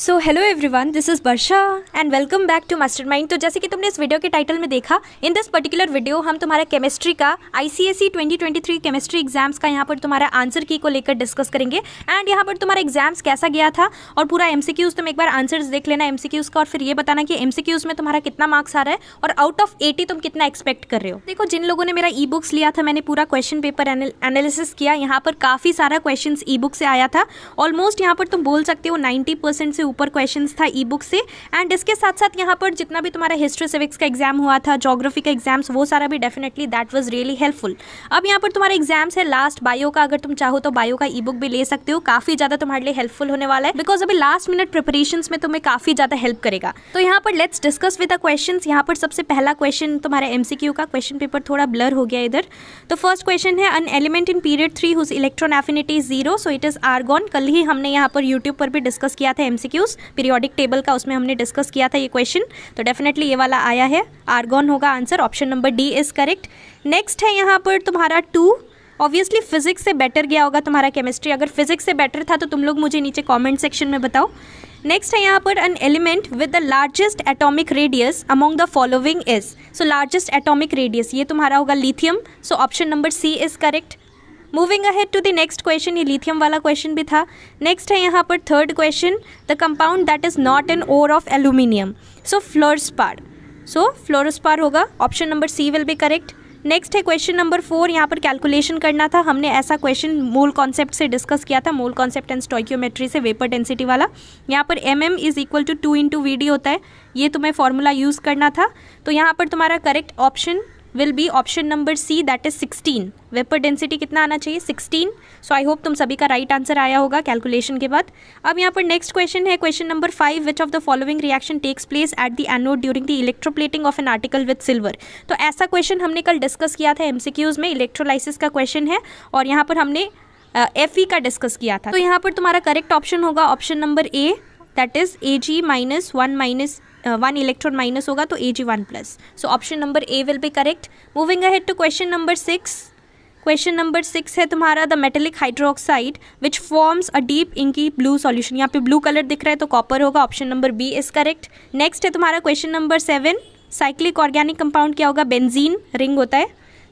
so hello everyone this is Varsha and welcome back to master mind तो जैसे कि तुमने इस वीडियो के टाइटल में देखा इन दिस पर्टिकुलर वीडियो हम तुम्हारा केमिस्ट्री का आईसीएसई 2023 केमिस्ट्री एग्जाम्स का यहाँ पर तुम्हारा आंसर की को लेकर डिस्कस करेंगे एंड यहाँ पर तुम्हारा एग्जाम्स कैसा गया था और पूरा एम तुम एक बार आंसर्स देख लेना एम का और फिर ये बताना कि एम में तुम्हारा कितना मार्क्स आ रहा है और आउट ऑफ एटी तुम कितना एक्सपेक्ट कर रहे हो देखो जिन लोगों ने मेरा ई बुक्स लिया था मैंने पूरा क्वेश्चन पेपर एनालिसिस किया यहाँ पर काफ़ी सारा क्वेश्चन ई बुक से आया था ऑलमोस्ट यहाँ पर तुम बोल सकते हो नाइन्टी से ऊपर क्वेश्चन था ई बुक से एंड इसके साथ साथ यहाँ पर जितना भी तुम्हारा हिस्ट्री सिविक्स का एग्जाम हुआ था जोग्राफी का एग्जाम्स वो सारा भी definitely that was really helpful अब यहाँ पर तुम्हारे एग्जाम्स है लास्ट बायो का अगर तुम चाहो तो बायो का ई बुक भी ले सकते हो काफी ज्यादा तुम्हारे लिए हेल्पफुल होने वाला है बिकॉज अभी लास्ट मिनट प्रिपरेशन में तुम्हें काफी ज्यादा हेल्प करेगा तो यहाँ पर let's discuss with the question यहाँ पर सबसे पहला क्वेश्चन तुम्हारे एमसीक्यू का क्वेश्चन पेपर थोड़ा ब्लर हो गया इधर तो फर्स्ट क्वेश्चन है an element in period three whose electron affinity zero so it is argon कल ही हमने यहाँ पर यूट्यूब पर भी डिस्कस किया था एमसीक्यू मॉलिक्यूल्स पीरियोडिक टेबल का उसमें हमने डिस्कस किया था ये क्वेश्चन तो डेफिनेटली ये वाला आया है आर्गॉन होगा answer option number D is correct next है यहाँ पर तुम्हारा टू ऑब्वियसली फिजिक्स से बेटर गया होगा तुम्हारा केमिस्ट्री अगर फिजिक्स से बेटर था तो तुम लोग मुझे नीचे कॉमेंट सेक्शन में बताओ नेक्स्ट है यहाँ पर an element with the largest atomic radius among the following is so largest atomic radius ये तुम्हारा होगा lithium so option number C is correct moving ahead to the next question ये lithium वाला क्वेश्चन भी था नेक्स्ट है यहाँ पर third question the compound that is not an ore of aluminium so fluorspar so fluorspar होगा option number C will be correct next है question number four यहाँ पर कैलकुलेशन करना था हमने ऐसा क्वेश्चन मूल कॉन्सेप्ट से डिस्कस किया था मूल कॉन्सेप्ट एंड स्टोक्योमेट्री से वेपर डेंसिटी वाला यहाँ पर M M is equal to two into V D होता है ये तुम्हें फॉर्मूला यूज़ करना था तो यहाँ पर तुम्हारा correct option will be option number C that is 16 vapour density कितना आना चाहिए 16 सो आई होप तुम सभी का राइट right आंसर आया होगा कैलकुलेशन के बाद अब यहाँ पर नेक्स्ट क्वेश्चन है question number five which of the following reaction takes place at the anode during the electroplating of an article with silver तो ऐसा क्वेश्चन हमने कल डिस्कस किया था एमसीक्यूज में इलेक्ट्रोलाइसिस का क्वेश्चन है और यहाँ पर हमने एफ uh, का डिस्कस किया था तो यहाँ पर तुम्हारा करेक्ट ऑप्शन होगा option number A that is A G minus one minus one electron minus होगा तो A G one plus so option number A will be correct moving ahead to question number six question number six है तुम्हारा the metallic hydroxide which forms a deep inky blue solution यहाँ पे blue colour दिख रहा है तो copper होगा option number B is correct next है तुम्हारा question number seven cyclic organic compound क्या होगा बेंजीन रिंग होता है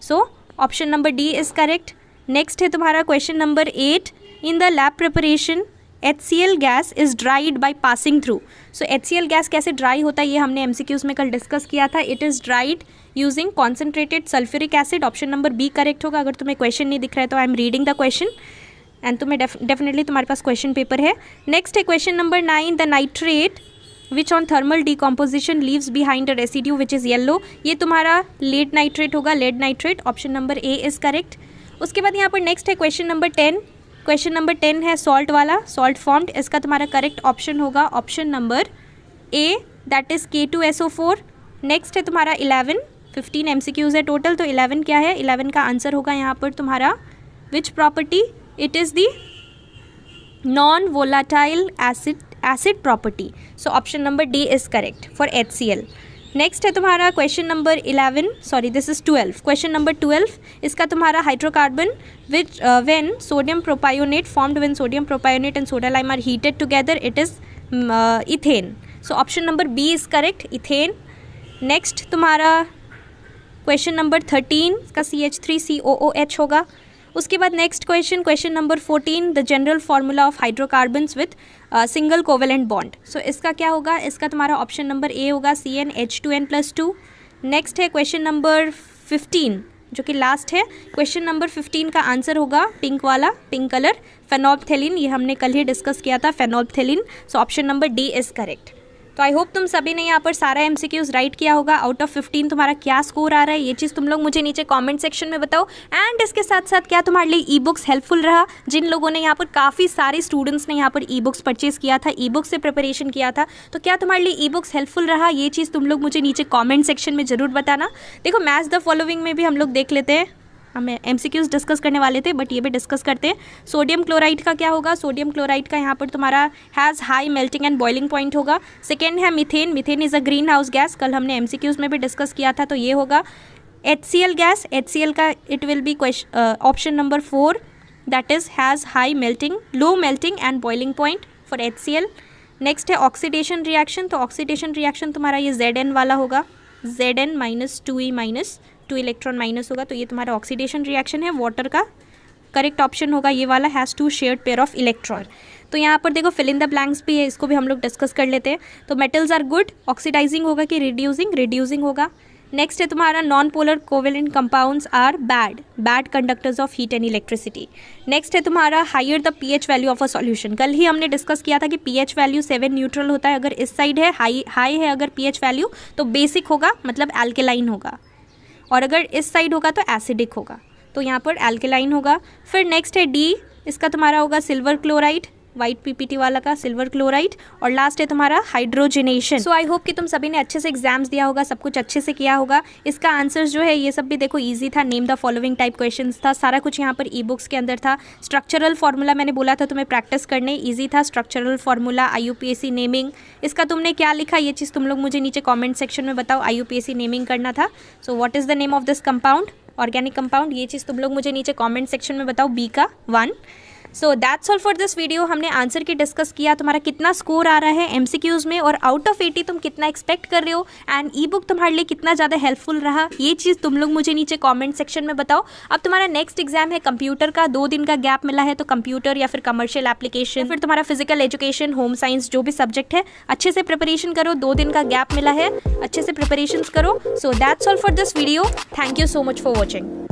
so option number D is correct next है तुम्हारा question number eight in the lab preparation H C L gas is dried by passing through so H C L gas कैसे dry होता है ये हमने M C queues में कल discuss किया था it is dried using concentrated sulphuric acid option number B correct होगा अगर तुम्हें क्वेश्चन नहीं दिख रहा है तो I am reading the question and तुम्हें डेफिनेटली तुम्हारे पास क्वेश्चन पेपर है नेक्स्ट है question number nine the nitrate which on thermal decomposition leaves behind a residue which is yellow ये तुम्हारा लेड नाइट्रेट होगा lead nitrate option number A is correct उसके बाद यहाँ पर नेक्स्ट है question number ten question number ten है salt वाला सॉल्ट फॉर्म्ड इसका तुम्हारा करेक्ट ऑप्शन होगा option number A that is K two S O four next है तुम्हारा eleven fifteen M C Qs है टोटल तो इलेवन क्या है इलेवन का आंसर होगा यहाँ पर तुम्हारा which property it is the non volatile acid acid property so option number D is correct for H C L next है तुम्हारा question number eleven sorry this is twelve question number twelve इसका तुम्हारा hydrocarbon which when sodium propionate formed when sodium propionate and soda lime are heated together it is ethane so option number B is correct ethane next तुम्हारा question number thirteen का C H three C O O H होगा उसके बाद next question question number fourteen the general formula of hydrocarbons with single covalent bond so इसका क्या होगा इसका तुम्हारा ऑप्शन नंबर ए होगा C N H two N plus two next है क्वेश्चन नंबर फिफ्टीन जो कि लास्ट है क्वेश्चन नंबर फिफ्टीन का आंसर होगा पिंक वाला पिंक कलर फेनोपथेलिन ये हमने कल ही डिस्कस किया था phenolphthalein so option number D is correct तो आई होप तुम सभी ने यहाँ पर सारा एम राइट किया होगा आउट ऑफ फिफ्टीन तुम्हारा क्या स्कोर आ रहा है ये चीज़ तुम लोग मुझे नीचे कॉमेंट सेक्शन में बताओ एंड इसके साथ साथ क्या तुम्हारे लिए ई बुक्स हेल्पफुल रहा जिन लोगों ने यहाँ पर काफ़ी सारे स्टूडेंट्स ने यहाँ पर ई बुक्स परचेज किया था ई बुक्स से प्रिपरेशन किया था तो क्या तुम्हारे लिए ई बुक्स हेल्पफुल रहा ये चीज़ तुम लोग मुझे नीचे कॉमेंट सेक्शन में ज़रूर बताना देखो मैच द फॉलोइंग में भी हम लोग देख लेते हैं हम एम डिस्कस करने वाले थे बट ये भी डिस्कस करते हैं सोडियम क्लोराइड का क्या होगा सोडियम क्लोराइड का यहाँ पर तुम्हारा has high melting and boiling point होगा सेकेंड है methane methane is a greenhouse gas कल हमने एम में भी डिस्कस किया था तो ये होगा एच गैस एच का it will be question option number four that is has high melting low melting and boiling point for H next है ऑक्सीडेशन रिएक्शन तो ऑक्सीडेशन रिएक्शन तुम्हारा ये जेड वाला होगा Z N minus two E minus two electron minus होगा तो ये तुम्हारा ऑक्सीडेशन रिएक्शन है वाटर का करेक्ट ऑप्शन होगा ये वाला has two share pair of electron तो यहाँ पर देखो फिल इन द ब्लैंक्स भी है इसको भी हम लोग डिस्कस कर लेते हैं तो मेटल्स आर गुड ऑक्सीडाइजिंग होगा कि रिड्यूसिंग रिड्यूसिंग होगा नेक्स्ट है तुम्हारा non polar covalent compounds are bad bad conductors of heat and electricity next है तुम्हारा higher the pH value of a solution कल ही हमने डिस्कस किया था कि पीएच वैल्यू सेवन न्यूट्रल होता है अगर इस साइड है हाई हाई है अगर पीएच वैल्यू तो बेसिक होगा मतलब एल्केलाइन होगा और अगर इस साइड होगा तो एसिडिक होगा तो यहाँ पर एल्केलाइन होगा फिर नेक्स्ट है डी इसका तुम्हारा होगा सिल्वर क्लोराइड व्हाइट पीपीटी वाला का सिल्वर क्लोराइड और लास्ट है तुम्हारा हाइड्रोजनेशन सो आई होप कि तुम सभी ने अच्छे से एग्जाम्स दिया होगा सब कुछ अच्छे से किया होगा इसका आंसर जो है ये सब भी देखो ईजी था name the following type question था सारा कुछ यहाँ पर ई बुक्स के अंदर था स्ट्रक्चरल फॉर्मूला मैंने बोला था तुम्हें प्रैक्टिस करने ईजी था स्ट्रक्चरल फॉर्मूला आई नेमिंग इसका तुमने क्या लिखा ये चीज़ तुम लोग मुझे नीचे कॉमेंट सेक्शन में बताओ आई नेमिंग करना था so what is the name of this compound organic compound ये चीज़ तुम लोग मुझे नीचे कमेंट सेक्शन में बताओ बी का one so that's all for this video हमने आंसर की डिस्कस किया तुम्हारा कितना स्कोर आ रहा है एम में और आउट ऑफ एटी तुम कितना एक्सपेक्ट कर रहे हो एंड ई बुक तुम्हारे लिए कितना ज़्यादा हेल्पफुल रहा ये चीज़ तुम लोग मुझे नीचे कॉमेंट सेक्शन में बताओ अब तुम्हारा नेक्स्ट एग्जाम है कंप्यूटर का दो दिन का गैप मिला है तो कंप्यूटर या फिर कमर्शियल एप्लीकेशन फिर तुम्हारा फिजिकल एजुकेशन होम साइंस जो भी सब्जेक्ट है अच्छे से प्रिपरेशन करो दो दिन का गैप मिला है अच्छे से प्रिपरेशन करो so that's all for this video thank you so much for watching